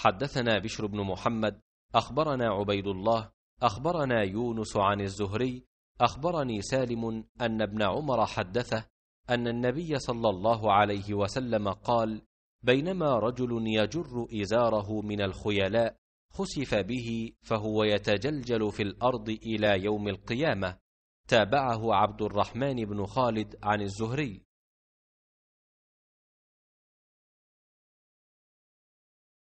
حدثنا بشر بن محمد أخبرنا عبيد الله أخبرنا يونس عن الزهري أخبرني سالم أن ابن عمر حدثه أن النبي صلى الله عليه وسلم قال بينما رجل يجر إزاره من الخيلاء خسف به فهو يتجلجل في الأرض إلى يوم القيامة تابعه عبد الرحمن بن خالد عن الزهري